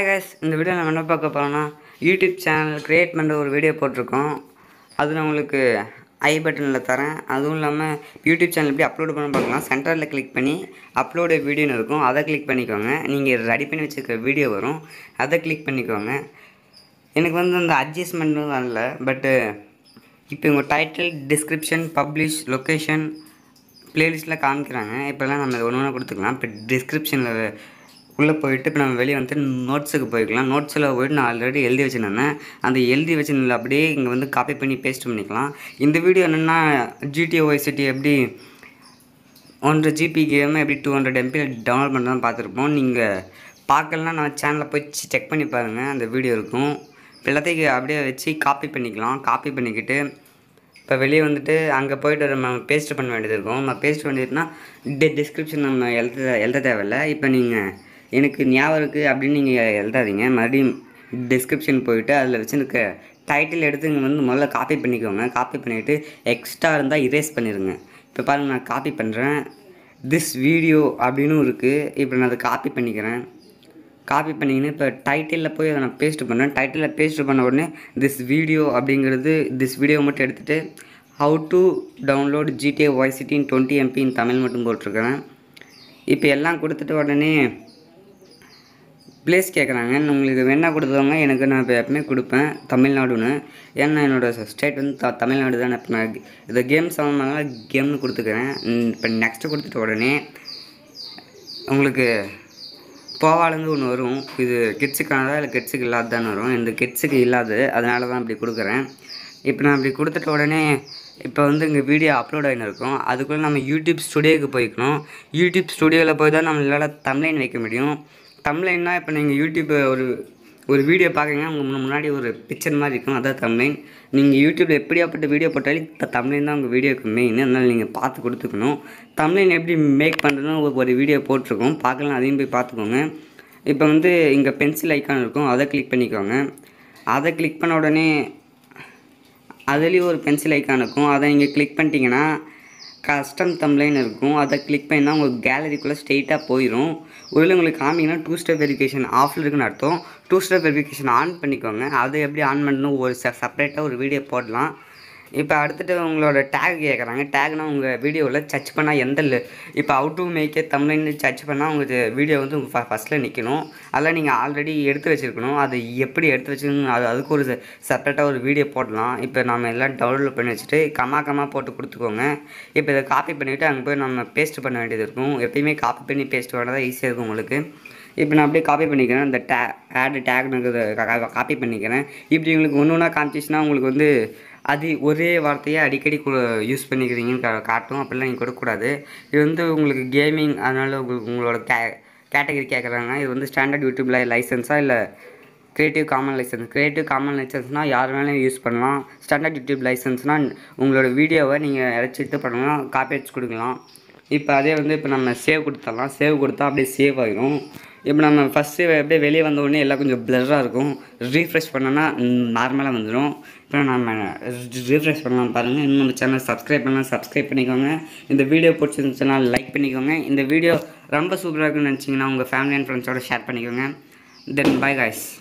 hi guys இந்த video நம்ம என்ன பார்க்க போகிறோம்னா யூடியூப் சேனல் க்ரியேட் பண்ணுற ஒரு வீடியோ போட்டிருக்கோம் அது நான் உங்களுக்கு ஐ பட்டனில் தரேன் அதுவும் இல்லாமல் யூடியூப் சேனல் எப்படி அப்லோடு பண்ண பார்க்கலாம் சென்டரில் கிளிக் பண்ணி அப்லோடு வீடியோன்னு இருக்கும் அதை கிளிக் பண்ணிக்கோங்க நீங்கள் ரெடி பண்ணி வச்சுருக்க வீடியோ வரும் அதை கிளிக் பண்ணிக்கோங்க எனக்கு வந்து அந்த அட்ஜஸ்ட்மெண்ட்டும் வரல பட்டு இப்போ உங்கள் டைட்டில் டிஸ்கிரிப்ஷன் பப்ளிஷ் லொக்கேஷன் ப்ளேலிஸ்ட்டில் காமிக்கிறாங்க இப்போல்லாம் நம்ம ஒன்று ஒன்று கொடுத்துக்கலாம் இப்போ டிஸ்கிரிப்ஷனில் உள்ளே போயிட்டு இப்போ நம்ம வெளியே வந்துட்டு நோட்ஸுக்கு போய்க்கலாம் நோட்ஸில் போய்ட்டு நான் ஆல்ரெடி எழுதி வச்சுருந்தேன் அந்த எழுதி வச்சுருந்ததில் அப்படியே இங்கே வந்து காப்பி பண்ணி பேஸ்ட் பண்ணிக்கலாம் இந்த வீடியோ என்னென்னா ஜிடிஓஒய் சிட்டி எப்படி ஒன்றரை ஜிபி கேம் எப்படி டூ ஹண்ட்ரட் எம்பி டவுன்லோட் பண்ணலாம் பார்த்துருப்போம் நீங்கள் பார்க்கலாம் நம்ம சேனலில் போய் செக் பண்ணி பாருங்கள் அந்த வீடியோ இருக்கும் எல்லாத்தையும் அப்படியே வச்சு காப்பி பண்ணிக்கலாம் காப்பி பண்ணிக்கிட்டு இப்போ வெளியே வந்துட்டு அங்கே போய்ட்டு நம்ம பேஸ்ட் பண்ண வேண்டியது இருக்கும் நம்ம பேஸ்ட் பண்ணிட்டுனா டெ டிஸ்கிரிப்ஷன் நம்ம எழுத எழுத தேவையில்ல இப்போ நீங்கள் எனக்கு ஞாபகம் இருக்குது அப்படின்னு நீங்கள் எழுதாதீங்க மறுபடியும் டிஸ்கிரிப்ஷன் போயிட்டு அதில் வச்சுருக்க டைட்டில் எடுத்து இங்கே வந்து முதல்ல காப்பி பண்ணிக்கோங்க காப்பி பண்ணிவிட்டு எக்ஸ்ட்ரா இருந்தால் இரேஸ் பண்ணிடுங்க இப்போ பாருங்கள் நான் காப்பி பண்ணுறேன் திஸ் வீடியோ அப்படின்னும் இருக்குது இப்போ நான் அதை காப்பி பண்ணிக்கிறேன் காப்பி பண்ணிங்கன்னு இப்போ டைட்டிலில் போய் அதை நான் பேஸ்ட் பண்ணேன் டைட்டிலில் பேஸ்ட் பண்ண உடனே திஸ் வீடியோ அப்படிங்கிறது திஸ் வீடியோ மட்டும் எடுத்துகிட்டு how to download GTA vice சிட்டின் டுவெண்ட்டி எம்பின் தமிழ் மட்டும் போட்டிருக்கிறேன் இப்போ எல்லாம் கொடுத்துட்டு உடனே பிளேஸ் கேட்குறாங்க உங்களுக்கு வேணால் கொடுத்தவங்க எனக்கு நான் இப்போ எப்பவுமே கொடுப்பேன் தமிழ்நாடுன்னு ஏன்னா என்னோடய ஸ்டேட் வந்து த தமிழ்நாடு தான் இப்போ நான் இந்த கேம் சம்மந்தமாக கேம்னு கொடுத்துக்கிறேன் இப்போ நெக்ஸ்ட்டு கொடுத்துட்ட உடனே உங்களுக்கு போவாலேருந்து ஒன்று வரும் இது கிட்ஸுக்கானதா இல்லை கிட்ஸுக்கு இல்லாத வரும் இந்த கிட்ஸுக்கு இல்லாது அதனால தான் அப்படி கொடுக்குறேன் இப்போ நான் அப்படி கொடுத்துட்ட உடனே இப்போ வந்து இங்கே வீடியோ அப்லோட் ஆகின்னு அதுக்குள்ளே நம்ம யூடியூப் ஸ்டுடியோக்கு போய்க்கணும் யூடியூப் ஸ்டுடியோவில் போய் தான் நம்மளால் தமிழ்லைன் வைக்க முடியும் தம்ப்ளைன்னா இப்போ நீங்கள் யூடியூப்பை ஒரு ஒரு வீடியோ பார்க்குறீங்கன்னா உங்கள் முன்னாடி ஒரு பிக்சர் மாதிரி இருக்கும் அதான் தம்ப்ளைன் நீங்கள் யூடியூப்பில் எப்படியாப்பட்ட வீடியோ போட்டாலும் இப்போ தம்ப்ளைன் தான் உங்கள் வீடியோக்கு மெயின் அதனால் நீங்கள் பார்த்து கொடுத்துக்கணும் தம்ப்ளைன் எப்படி மேக் பண்ணுறதுன்னு ஒரு வீடியோ போட்டிருக்கோம் பார்க்கலாம் அதையும் போய் பார்த்துக்கோங்க இப்போ வந்து இங்கே பென்சில் ஐக்கான் இருக்கும் அதை கிளிக் பண்ணிக்கோங்க அதை கிளிக் பண்ண உடனே அதுலேயும் ஒரு பென்சில் ஐக்கான் இருக்கும் அதை நீங்கள் கிளிக் பண்ணிட்டீங்கன்னா கஸ்டம் தம்ப்ளைன் இருக்கும் அதை கிளிக் பண்ணால் உங்களுக்கு கேலரிக்குள்ளே ஸ்ட்ரெயிட்டாக போயிடும் ஒருவேளை உங்களுக்கு காமிங்கன்னா டூ ஸ்டெப் வெரிஃபிகேஷன் ஆஃபில் இருக்குன்னு அர்த்தம் டூ ஸ்டெப் வெரிஃபிகேஷன் ஆன் பண்ணிக்கோங்க அதை எப்படி ஆன் பண்ணணும் ஒரு செப்பரேட்டாக ஒரு வீடியோ போடலாம் இப்போ அடுத்துட்டு உங்களோட டேக் கேட்குறாங்க டேக்னால் உங்கள் வீடியோவில் சர்ச் பண்ணால் எந்த இப்போ அவுட் டு மேக்கே தமிழ்னு சர்ச் பண்ணால் உங்களுக்கு வீடியோ வந்து உங்கள் ஃபஸ்ட்டில் நிற்கணும் அதெல்லாம் நீங்கள் ஆல்ரெடி எடுத்து வச்சுருக்கணும் அது எப்படி எடுத்து வச்சுக்கணும் அது அதுக்கு ஒரு செப்பரேட்டாக ஒரு வீடியோ போடலாம் இப்போ நம்ம எல்லாம் டவுன்லோட் பண்ணி வச்சுட்டு கமா கமா போட்டு கொடுத்துக்கோங்க இப்போ இதை காப்பி பண்ணிவிட்டு அங்கே போய் நம்ம பேஸ்ட் பண்ண வேண்டியது இருக்கும் எப்பயுமே காப்பி பண்ணி பேஸ்ட் பண்ணால் தான் ஈஸியாக இருக்கும் உங்களுக்கு இப்போ நான் அப்படியே காப்பி பண்ணிக்கிறேன் அந்த டே ஆடு டேக்னுங்கிறத காப்பி பண்ணிக்கிறேன் இப்படி உங்களுக்கு ஒன்று ஒன்றா காமிச்சிச்சுன்னா உங்களுக்கு வந்து அது ஒரே வார்த்தையை அடிக்கடி யூஸ் பண்ணிக்கிறீங்கன்னு காட்டும் அப்படிலாம் நீங்கள் கொடுக்கக்கூடாது இது வந்து உங்களுக்கு கேமிங் அதனால் உங்களுக்கு உங்களோட கே கேட்டகரி கேட்குறாங்க இது வந்து ஸ்டாண்டர்ட் யூடியூப்பில் லைசன்ஸாக இல்லை creative common license creative common லைசன்ஸ்னால் யார் வேணாலும் யூஸ் பண்ணலாம் ஸ்டாண்டர்ட் யூடியூப் லைசன்ஸ்னால் உங்களோட வீடியோவை நீங்கள் இறச்சிட்டு இது பண்ணலாம் காப்பி அடிச்சு கொடுக்கலாம் இப்போ அதே வந்து இப்போ நம்ம சேவ் கொடுத்துடலாம் சேவ் கொடுத்தா அப்படியே சேவ் ஆகிடும் இப்போ நம்ம ஃபஸ்ட்டு அப்படியே வெளியே வந்த உடனே எல்லாம் கொஞ்சம் ப்ளர்ராக இருக்கும் ரீஃப்ரெஷ் பண்ணோன்னா நார்மலாக வந்துடும் இப்போ நம்ம ரீஃப்ரெஷ் பண்ணலாம் பாருங்கள் இன்னும் நம்ம சேனல் சப்ஸ்கிரைப் பண்ணலாம் சப்ஸ்கிரைப் பண்ணிக்கோங்க இந்த வீடியோ பிடிச்சிருந்துச்சுனால் லைக் பண்ணிக்கோங்க இந்த வீடியோ ரொம்ப சூப்பராக இருக்குன்னு நினச்சிங்கன்னா உங்கள் ஃபேமிலி அண்ட் ஃப்ரெண்ட்ஸோட ஷேர் பண்ணிக்கோங்க தென் பை காய்ஸ்